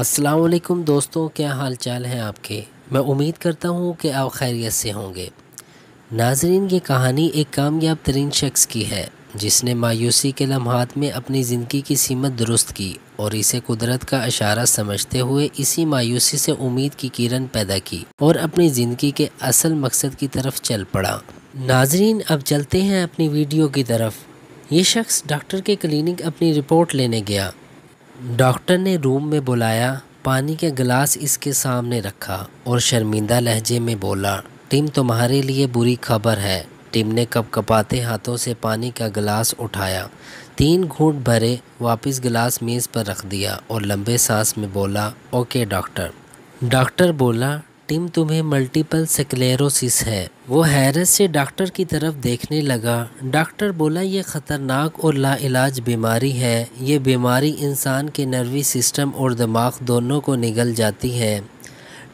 असलकुम दोस्तों क्या हाल चाल है आपके मैं उम्मीद करता हूँ कि आप खैरियत से होंगे नाजरीन ये कहानी एक कामयाब तरीन शख्स की है जिसने मायूसी के लम्हात में अपनी ज़िंदगी की सीमत दुरुस्त की और इसे कुदरत का अशारा समझते हुए इसी मायूसी से उम्मीद की किरण पैदा की और अपनी ज़िंदगी के असल मकसद की तरफ चल पड़ा नाजरीन अब चलते हैं अपनी वीडियो की तरफ ये शख्स डॉक्टर के क्लिनिक अपनी रिपोर्ट लेने गया डॉक्टर ने रूम में बुलाया पानी का गिलास इसके सामने रखा और शर्मिंदा लहजे में बोला टिम तुम्हारे लिए बुरी खबर है टिम ने कप कपाते हाथों से पानी का गिलास उठाया तीन घूट भरे वापस गिलास मेज़ पर रख दिया और लंबे सांस में बोला ओके डॉक्टर डॉक्टर बोला टीम तुम्हें मल्टीपल सेक्लेरोसिस है वो हैरत से डॉक्टर की तरफ देखने लगा डॉक्टर बोला ये ख़तरनाक और लाइलाज बीमारी है ये बीमारी इंसान के नर्वी सिस्टम और दिमाग दोनों को निगल जाती है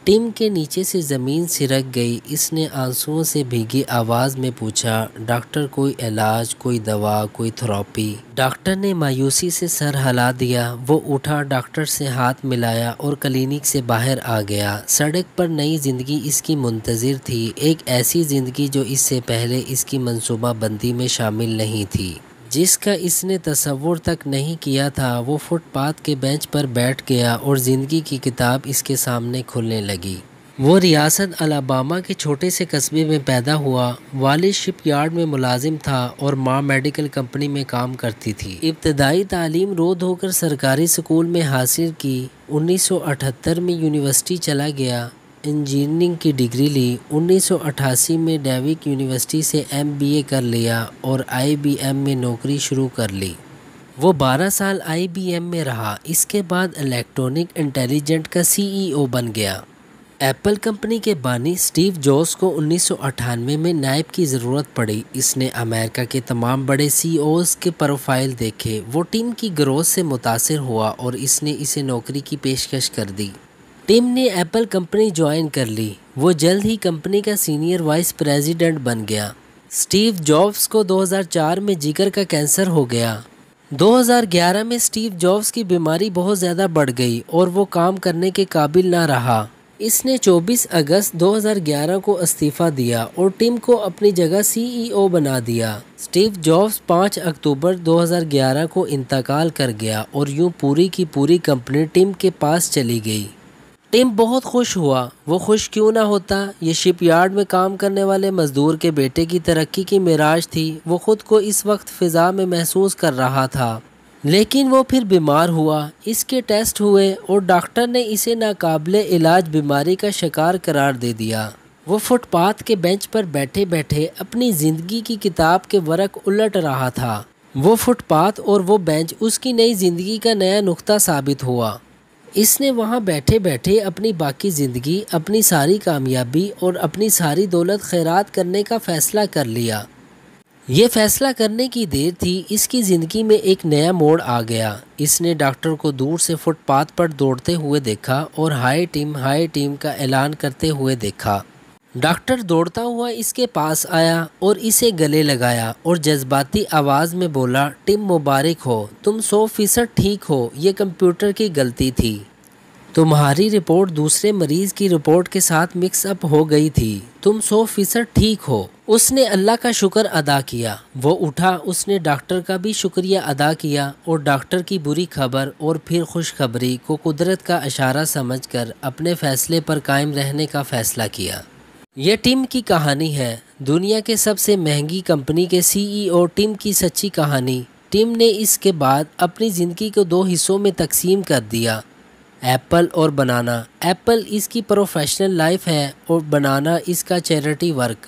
टिम के नीचे से ज़मीन सिरक गई इसने आंसुओं से भीगी आवाज़ में पूछा डॉक्टर कोई इलाज कोई दवा कोई थेरापी डॉक्टर ने मायूसी से सर हिला दिया वो उठा डॉक्टर से हाथ मिलाया और क्लिनिक से बाहर आ गया सड़क पर नई ज़िंदगी इसकी मुंतज़र थी एक ऐसी ज़िंदगी जो इससे पहले इसकी मनसूबा बंदी में शामिल नहीं थी जिसका इसने तस्वुर तक नहीं किया था वो फुटपाथ के बेंच पर बैठ गया और ज़िंदगी की किताब इसके सामने खुलने लगी वो रियासत अलाबामा के छोटे से कस्बे में पैदा हुआ वालिद शिपयार्ड में मुलाजिम था और माँ मेडिकल कंपनी में काम करती थी इब्तदाई तालीम रोध होकर सरकारी स्कूल में हासिल की 1978 में यूनिवर्सिटी चला गया इंजीनियरिंग की डिग्री ली 1988 में डेविक यूनिवर्सिटी से एमबीए कर लिया और आईबीएम में नौकरी शुरू कर ली वो 12 साल आईबीएम में रहा इसके बाद इलेक्ट्रॉनिक इंटेलिजेंट का सीईओ बन गया एप्पल कंपनी के बानी स्टीव जॉस को उन्नीस में नायब की ज़रूरत पड़ी इसने अमेरिका के तमाम बड़े सीईओज के प्रोफाइल देखे वो टीम की ग्रोथ से मुतासर हुआ और इसने इसे नौकरी की पेशकश कर दी टिम ने एप्पल कंपनी ज्वाइन कर ली वो जल्द ही कंपनी का सीनियर वाइस प्रेसिडेंट बन गया स्टीव जॉब्स को 2004 में जिगर का कैंसर हो गया 2011 में स्टीव जॉब्स की बीमारी बहुत ज़्यादा बढ़ गई और वो काम करने के काबिल ना रहा इसने 24 अगस्त 2011 को इस्तीफ़ा दिया और टिम को अपनी जगह सीईओ बना दिया स्टीव जॉब्स 5 अक्टूबर 2011 को इंतकाल कर गया और यूं पूरी की पूरी कंपनी टिम के पास चली गई टिम बहुत खुश हुआ वो खुश क्यों ना होता ये शिपयार्ड में काम करने वाले मज़दूर के बेटे की तरक्की की मिराज थी वो ख़ुद को इस वक्त फ़िज़ा में महसूस कर रहा था लेकिन वो फिर बीमार हुआ इसके टेस्ट हुए और डॉक्टर ने इसे नाकबल इलाज बीमारी का शिकार करार दे दिया वो फुटपाथ के बेंच पर बैठे बैठे अपनी ज़िंदगी की किताब के वर्क उलट रहा था वो फुटपाथ और वो बेंच उसकी नई ज़िंदगी का नया नुक्ता साबित हुआ इसने वहाँ बैठे बैठे अपनी बाकी ज़िंदगी अपनी सारी कामयाबी और अपनी सारी दौलत खैरात करने का फ़ैसला कर लिया ये फैसला करने की देर थी इसकी ज़िंदगी में एक नया मोड़ आ गया इसने डॉक्टर को दूर से फुटपाथ पर दौड़ते हुए देखा और हाई टीम हाई टीम का ऐलान करते हुए देखा डॉक्टर दौड़ता हुआ इसके पास आया और इसे गले लगाया और जज्बाती आवाज़ में बोला टिम मुबारक हो तुम सौ फीसद ठीक हो यह कंप्यूटर की गलती थी तुम्हारी रिपोर्ट दूसरे मरीज़ की रिपोर्ट के साथ मिक्स अप हो गई थी तुम सौ फीसद ठीक हो उसने अल्लाह का शुक्र अदा किया वो उठा उसने डॉक्टर का भी शुक्रिया अदा किया और डॉक्टर की बुरी खबर और फिर खुशखबरी को कुदरत का इशारा समझकर अपने फ़ैसले पर कायम रहने का फ़ैसला किया यह टीम की कहानी है दुनिया के सबसे महंगी कंपनी के सीईओ e टीम की सच्ची कहानी टीम ने इसके बाद अपनी ज़िंदगी को दो हिस्सों में तकसीम कर दिया एप्पल और बनाना एप्पल इसकी प्रोफेशनल लाइफ है और बनाना इसका चैरिटी वर्क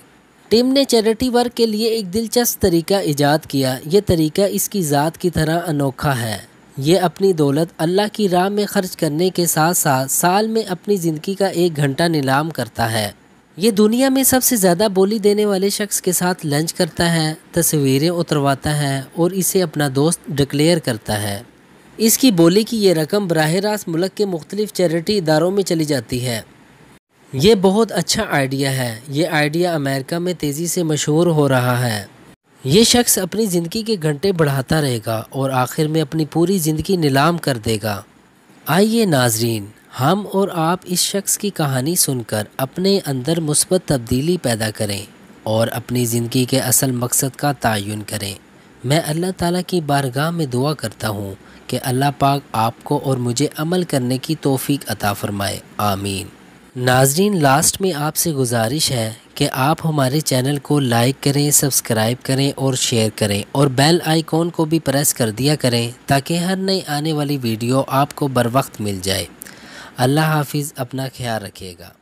टीम ने चैरिटी वर्क के लिए एक दिलचस्प तरीका ईजाद किया ये तरीका इसकी ज़ात की तरह अनोखा है ये अपनी दौलत अल्लाह की राह में खर्च करने के साथ साथ साल में अपनी ज़िंदगी का एक घंटा नीलाम करता है ये दुनिया में सबसे ज़्यादा बोली देने वाले शख्स के साथ लंच करता है तस्वीरें उतरवाता है और इसे अपना दोस्त डिक्लेयर करता है इसकी बोली की ये रकम बरह रास्त मुल्क के मुख्तलिफ़ चैरिटी इदारों में चली जाती है ये बहुत अच्छा आइडिया है ये आइडिया अमेरिका में तेज़ी से मशहूर हो रहा है ये शख्स अपनी ज़िंदगी के घंटे बढ़ाता रहेगा और आखिर में अपनी पूरी ज़िंदगी नीलाम कर देगा आइए नाजरीन हम और आप इस शख्स की कहानी सुनकर अपने अंदर मुस्बत तब्दीली पैदा करें और अपनी ज़िंदगी के असल मकसद का तयन करें मैं अल्लाह ताला की बारगाह में दुआ करता हूँ कि अल्लाह पाक आपको और मुझे अमल करने की तोफ़ी अता फ़रमाए आमीन नाजरीन लास्ट में आपसे गुजारिश है कि आप हमारे चैनल को लाइक करें सब्सक्राइब करें और शेयर करें और बेल आइकॉन को भी प्रेस कर दिया करें ताकि हर नई आने वाली वीडियो आपको बर वक्त मिल जाए अल्लाह हाफिज़ अपना ख्याल रखिएगा